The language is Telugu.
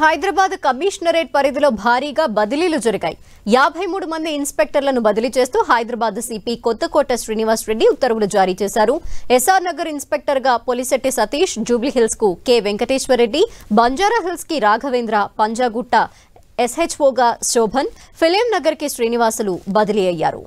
హైదరాబాద్ కమిషనరేట్ పరిధిలో భారీగా బదిలీలు జరిగాయి యాభై మూడు మంది ఇన్స్పెక్టర్లను బదిలీ చేస్తూ హైదరాబాద్ సిపి కొత్తకోట శ్రీనివాస్ రెడ్డి ఉత్తర్వులు జారీ చేశారు ఎస్ఆర్ నగర్ ఇన్స్పెక్టర్ గా పొలిశెట్టి సతీష్ జూబ్లీహిల్స్ కు కె వెంకటేశ్వరరెడ్డి బంజారాహిల్స్ కి రాఘవేంద్ర పంజాగుట్ట ఎస్హెచ్ఓగా శోభన్ ఫిలిం నగర్ కి శ్రీనివాసులు బదిలీ అయ్యారు